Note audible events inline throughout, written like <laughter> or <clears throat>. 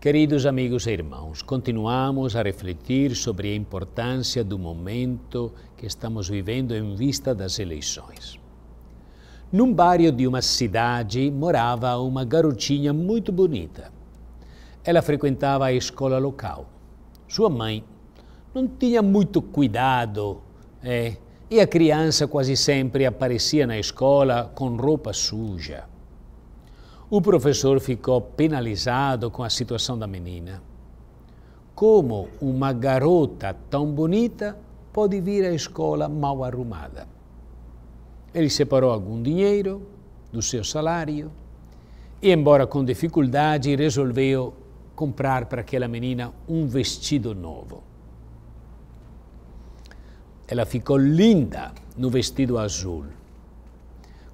Queridos amigos e irmãos, continuamos a refletir sobre a importância do momento que estamos vivendo em vista das eleições. Num bairro de uma cidade morava uma garotinha muito bonita. Ela frequentava a escola local. Sua mãe não tinha muito cuidado é, e a criança quase sempre aparecia na escola com roupa suja. O professor ficou penalizado com a situação da menina. Como uma garota tão bonita pode vir à escola mal arrumada? Ele separou algum dinheiro do seu salário e, embora com dificuldade, resolveu comprar para aquela menina um vestido novo. Ela ficou linda no vestido azul.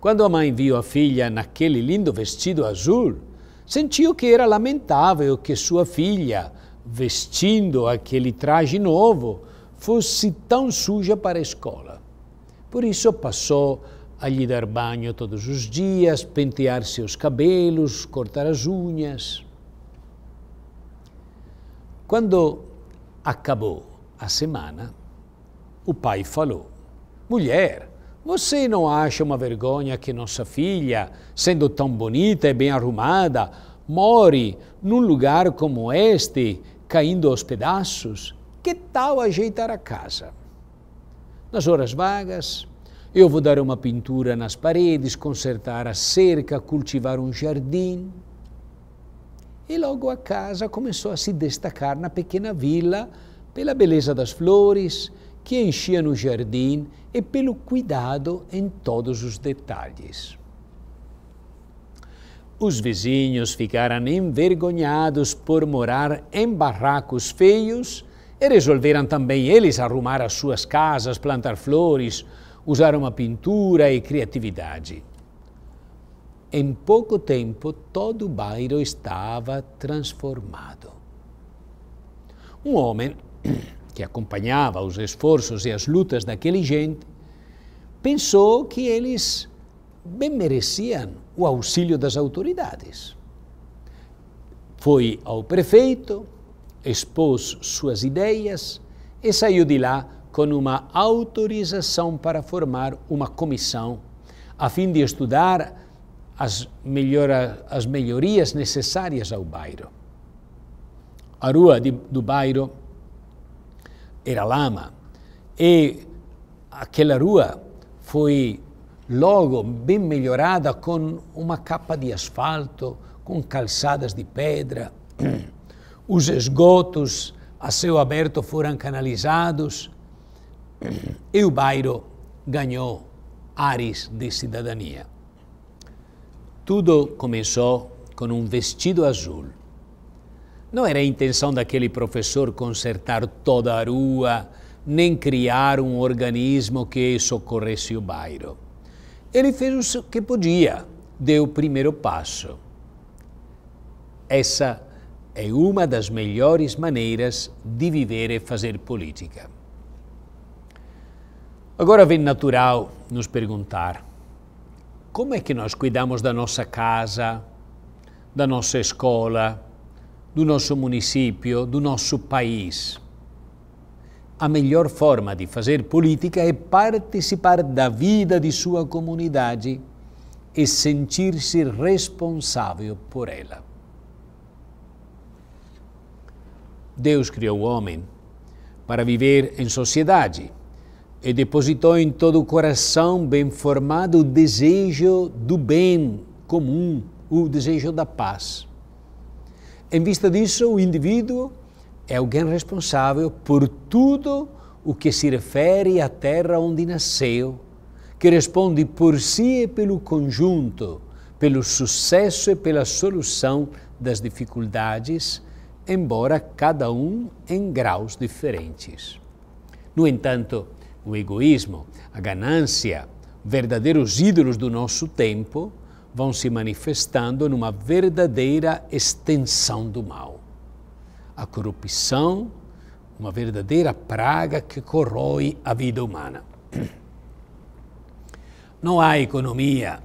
Quando a mãe viu a filha naquele lindo vestido azul, sentiu que era lamentável que sua filha, vestindo aquele traje novo, fosse tão suja para a escola. Por isso passou a lhe dar banho todos os dias, pentear seus cabelos, cortar as unhas. Quando acabou a semana, o pai falou: Mulher, você não acha uma vergonha que nossa filha, sendo tão bonita e bem arrumada, more num lugar como este, caindo aos pedaços? Que tal ajeitar a casa? Nas horas vagas, eu vou dar uma pintura nas paredes, consertar a cerca, cultivar um jardim. E logo a casa começou a se destacar na pequena vila pela beleza das flores, que enchia no jardim e pelo cuidado em todos os detalhes. Os vizinhos ficaram envergonhados por morar em barracos feios e resolveram também eles arrumar as suas casas, plantar flores, usar uma pintura e criatividade. Em pouco tempo, todo o bairro estava transformado. Um homem <clears throat> que acompanhava os esforços e as lutas daquele gente, pensou que eles bem mereciam o auxílio das autoridades. Foi ao prefeito, expôs suas ideias e saiu de lá com uma autorização para formar uma comissão a fim de estudar as, melhora, as melhorias necessárias ao bairro. A rua de, do bairro era lama. E aquela rua foi logo bem melhorada com uma capa de asfalto, com calçadas de pedra. <clears throat> Os esgotos a céu aberto foram canalizados e o bairro ganhou ares de cidadania. Tudo começou com um vestido azul não era a intenção daquele professor consertar toda a rua, nem criar um organismo que socorresse o bairro. Ele fez o que podia, deu o primeiro passo. Essa é uma das melhores maneiras de viver e fazer política. Agora vem natural nos perguntar: como é que nós cuidamos da nossa casa, da nossa escola, do nosso município, do nosso país. A melhor forma de fazer política é participar da vida de sua comunidade e sentir-se responsável por ela. Deus criou o homem para viver em sociedade e depositou em todo o coração bem formado o desejo do bem comum, o desejo da paz. Em vista disso, o indivíduo é alguém responsável por tudo o que se refere à terra onde nasceu, que responde por si e pelo conjunto, pelo sucesso e pela solução das dificuldades, embora cada um em graus diferentes. No entanto, o egoísmo, a ganância, verdadeiros ídolos do nosso tempo, vão se manifestando numa verdadeira extensão do mal. A corrupção, uma verdadeira praga que corrói a vida humana. <clears throat> Não há economia,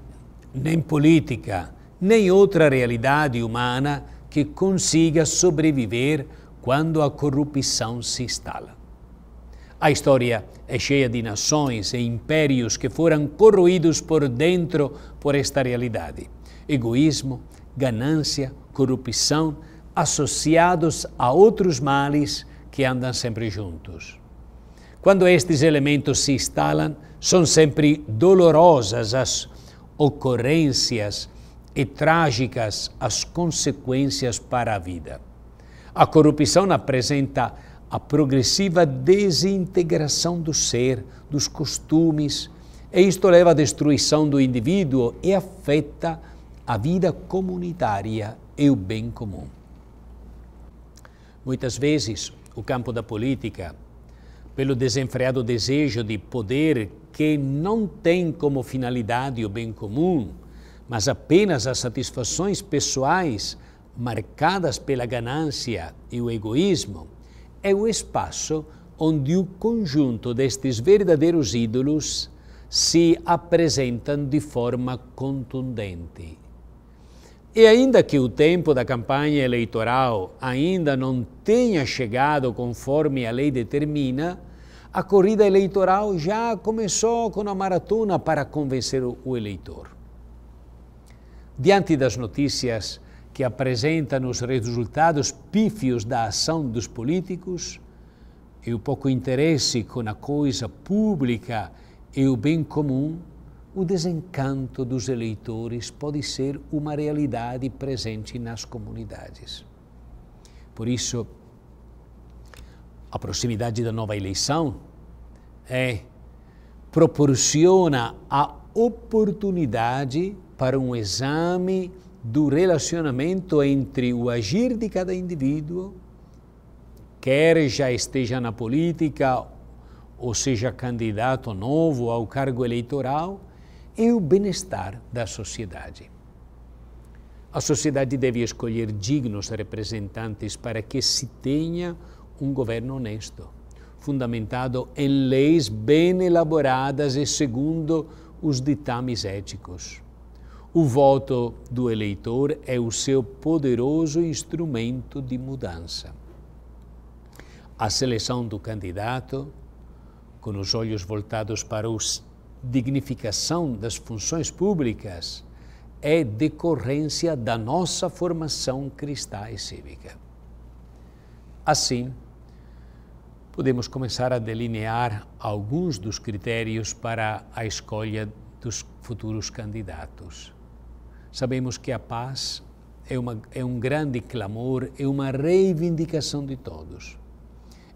nem política, nem outra realidade humana que consiga sobreviver quando a corrupção se instala. A história é cheia de nações e impérios que foram corroídos por dentro por esta realidade. Egoísmo, ganância, corrupção, associados a outros males que andam sempre juntos. Quando estes elementos se instalam, são sempre dolorosas as ocorrências e trágicas as consequências para a vida. A corrupção apresenta a progressiva desintegração do ser, dos costumes, e isto leva à destruição do indivíduo e afeta a vida comunitária e o bem comum. Muitas vezes, o campo da política, pelo desenfreado desejo de poder que não tem como finalidade o bem comum, mas apenas as satisfações pessoais marcadas pela ganância e o egoísmo, é o espaço onde o conjunto destes verdadeiros ídolos se apresentam de forma contundente. E ainda que o tempo da campanha eleitoral ainda não tenha chegado conforme a lei determina, a corrida eleitoral já começou com a maratona para convencer o eleitor. Diante das notícias, que apresentam os resultados pífios da ação dos políticos e o pouco interesse com a coisa pública e o bem comum, o desencanto dos eleitores pode ser uma realidade presente nas comunidades. Por isso, a proximidade da nova eleição é proporciona a oportunidade para um exame do relacionamento entre o agir de cada indivíduo, quer já esteja na política, ou seja candidato novo ao cargo eleitoral, e o bem-estar da sociedade. A sociedade deve escolher dignos representantes para que se tenha um governo honesto, fundamentado em leis bem elaboradas e segundo os ditames éticos. O voto do eleitor é o seu poderoso instrumento de mudança. A seleção do candidato, com os olhos voltados para a dignificação das funções públicas, é decorrência da nossa formação cristã e cívica. Assim, podemos começar a delinear alguns dos critérios para a escolha dos futuros candidatos. Sabemos que a paz é, uma, é um grande clamor, é uma reivindicação de todos.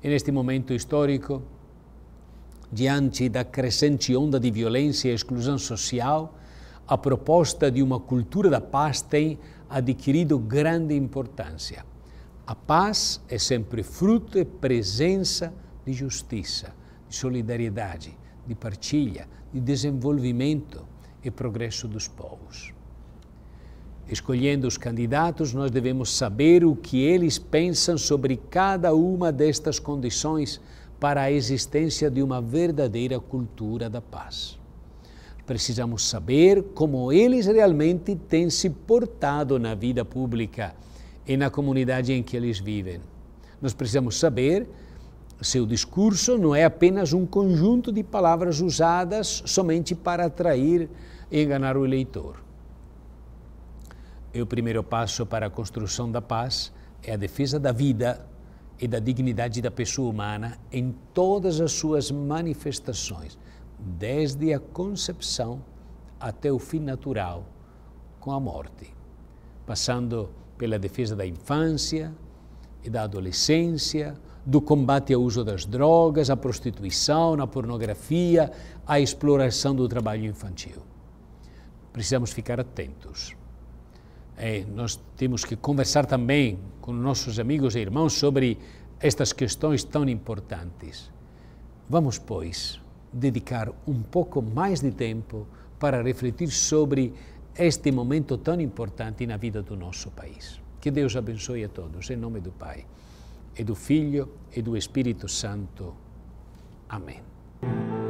E neste momento histórico, diante da crescente onda de violência e exclusão social, a proposta de uma cultura da paz tem adquirido grande importância. A paz é sempre fruto e presença de justiça, de solidariedade, de partilha, de desenvolvimento e progresso dos povos. Escolhendo os candidatos, nós devemos saber o que eles pensam sobre cada uma destas condições para a existência de uma verdadeira cultura da paz. Precisamos saber como eles realmente têm se portado na vida pública e na comunidade em que eles vivem. Nós precisamos saber se o discurso não é apenas um conjunto de palavras usadas somente para atrair e enganar o eleitor. E o primeiro passo para a construção da paz é a defesa da vida e da dignidade da pessoa humana em todas as suas manifestações, desde a concepção até o fim natural, com a morte, passando pela defesa da infância e da adolescência, do combate ao uso das drogas, à prostituição, à pornografia, à exploração do trabalho infantil. Precisamos ficar atentos. É, nós temos que conversar também com nossos amigos e irmãos sobre estas questões tão importantes. Vamos, pois, dedicar um pouco mais de tempo para refletir sobre este momento tão importante na vida do nosso país. Que Deus abençoe a todos, em nome do Pai, e do Filho e do Espírito Santo. Amém.